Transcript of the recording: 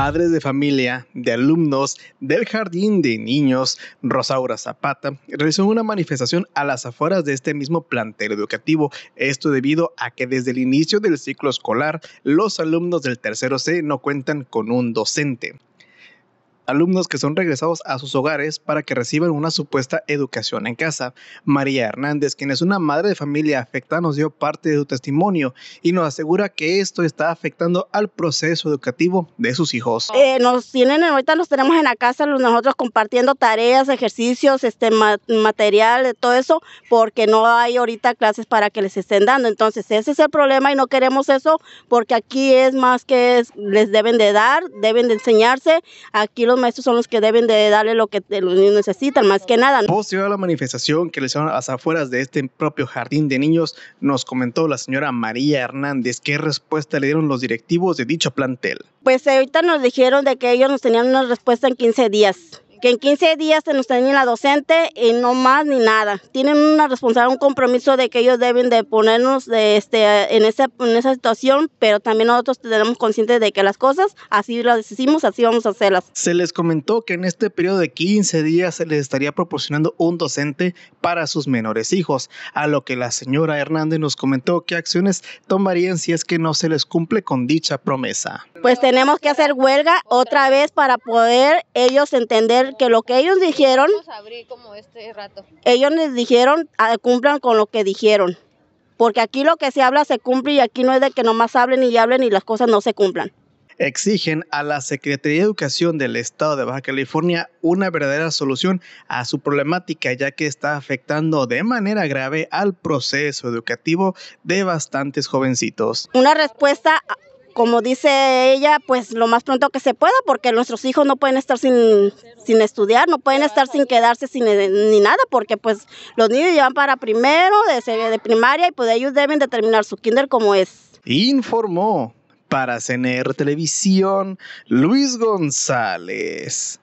padres de familia, de alumnos del Jardín de Niños Rosaura Zapata realizó una manifestación a las afueras de este mismo plantel educativo. Esto debido a que desde el inicio del ciclo escolar los alumnos del tercero C no cuentan con un docente alumnos que son regresados a sus hogares para que reciban una supuesta educación en casa. María Hernández, quien es una madre de familia afectada, nos dio parte de su testimonio y nos asegura que esto está afectando al proceso educativo de sus hijos. Eh, nos tienen, ahorita los tenemos en la casa, nosotros compartiendo tareas, ejercicios, este material, todo eso, porque no hay ahorita clases para que les estén dando. Entonces, ese es el problema y no queremos eso porque aquí es más que les deben de dar, deben de enseñarse. Aquí los estos son los que deben de darle lo que los niños necesitan, más que nada. Posterior a la manifestación que a las afueras de este propio jardín de niños, nos comentó la señora María Hernández qué respuesta le dieron los directivos de dicho plantel. Pues eh, ahorita nos dijeron de que ellos nos tenían una respuesta en 15 días que en 15 días se nos termina la docente y no más ni nada. Tienen una responsabilidad, un compromiso de que ellos deben de ponernos este, en, esa, en esa situación, pero también nosotros tenemos conscientes de que las cosas así las hicimos, así vamos a hacerlas. Se les comentó que en este periodo de 15 días se les estaría proporcionando un docente para sus menores hijos, a lo que la señora Hernández nos comentó qué acciones tomarían si es que no se les cumple con dicha promesa. Pues tenemos que hacer huelga otra vez para poder ellos entender que lo que ellos dijeron, este ellos les dijeron, ah, cumplan con lo que dijeron. Porque aquí lo que se habla se cumple y aquí no es de que nomás hablen y hablen y las cosas no se cumplan exigen a la Secretaría de Educación del Estado de Baja California una verdadera solución a su problemática, ya que está afectando de manera grave al proceso educativo de bastantes jovencitos. Una respuesta como dice ella, pues lo más pronto que se pueda, porque nuestros hijos no pueden estar sin, sin estudiar, no pueden estar sin quedarse sin, eh, ni nada, porque pues los niños llevan para primero de, de primaria y pues ellos deben determinar su kinder como es. Informó para CNR Televisión Luis González.